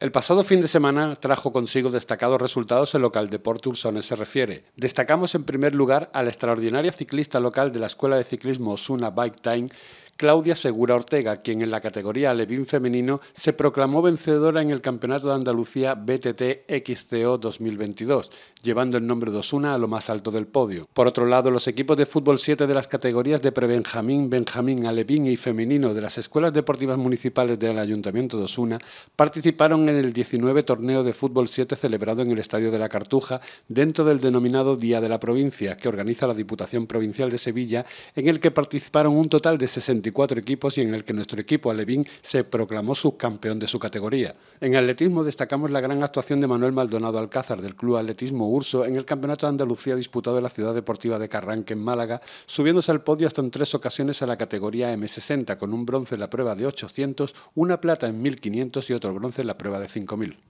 El pasado fin de semana trajo consigo destacados resultados en lo que al deporte ursones se refiere. Destacamos en primer lugar a la extraordinaria ciclista local de la Escuela de Ciclismo Osuna Bike Time, Claudia Segura Ortega, quien en la categoría Alevín femenino se proclamó vencedora en el Campeonato de Andalucía BTT XCO 2022, llevando el nombre de Osuna a lo más alto del podio. Por otro lado, los equipos de fútbol 7 de las categorías de prebenjamín, benjamín, alevín y femenino de las escuelas deportivas municipales del Ayuntamiento de Osuna participaron en el 19 torneo de fútbol 7 celebrado en el Estadio de la Cartuja dentro del denominado Día de la Provincia, que organiza la Diputación Provincial de Sevilla, en el que participaron un total de 60 equipos y en el que nuestro equipo Alevín se proclamó subcampeón de su categoría. En atletismo destacamos la gran actuación de Manuel Maldonado Alcázar del Club Atletismo Urso en el Campeonato de Andalucía disputado en la ciudad deportiva de Carranque, en Málaga, subiéndose al podio hasta en tres ocasiones a la categoría M60, con un bronce en la prueba de 800, una plata en 1500 y otro bronce en la prueba de 5000.